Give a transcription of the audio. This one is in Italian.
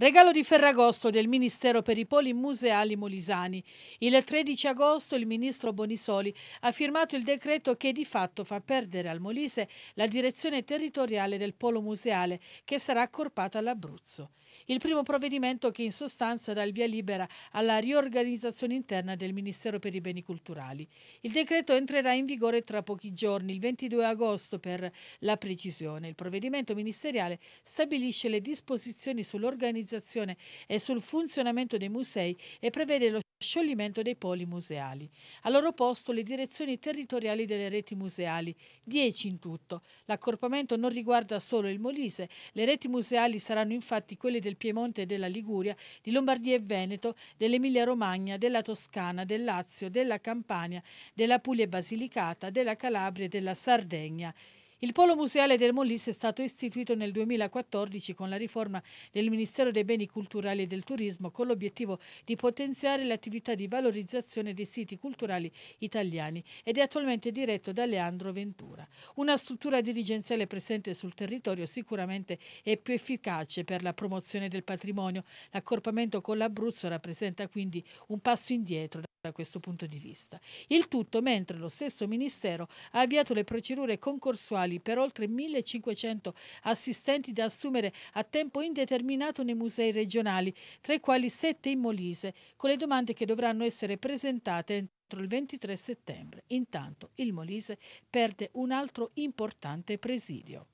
Regalo di Ferragosto del Ministero per i Poli Museali Molisani. Il 13 agosto il ministro Bonisoli ha firmato il decreto che di fatto fa perdere al Molise la direzione territoriale del Polo Museale che sarà accorpata all'Abruzzo. Il primo provvedimento che in sostanza dà il via libera alla riorganizzazione interna del Ministero per i Beni Culturali. Il decreto entrerà in vigore tra pochi giorni, il 22 agosto per la precisione. Il provvedimento ministeriale stabilisce le disposizioni sull'organizzazione sull'organizzazione e sul funzionamento dei musei e prevede lo scioglimento dei poli museali. Al loro posto le direzioni territoriali delle reti museali, 10 in tutto. L'accorpamento non riguarda solo il Molise, le reti museali saranno infatti quelle del Piemonte e della Liguria, di Lombardia e Veneto, dell'Emilia Romagna, della Toscana, del Lazio, della Campania, della Puglia e Basilicata, della Calabria e della Sardegna. Il Polo Museale del Molise è stato istituito nel 2014 con la riforma del Ministero dei Beni Culturali e del Turismo con l'obiettivo di potenziare l'attività di valorizzazione dei siti culturali italiani ed è attualmente diretto da Leandro Ventura. Una struttura dirigenziale presente sul territorio sicuramente è più efficace per la promozione del patrimonio. L'accorpamento con l'Abruzzo rappresenta quindi un passo indietro da questo punto di vista. Il tutto mentre lo stesso Ministero ha avviato le procedure concorsuali per oltre 1500 assistenti da assumere a tempo indeterminato nei musei regionali, tra i quali 7 in Molise, con le domande che dovranno essere presentate entro il 23 settembre. Intanto il Molise perde un altro importante presidio.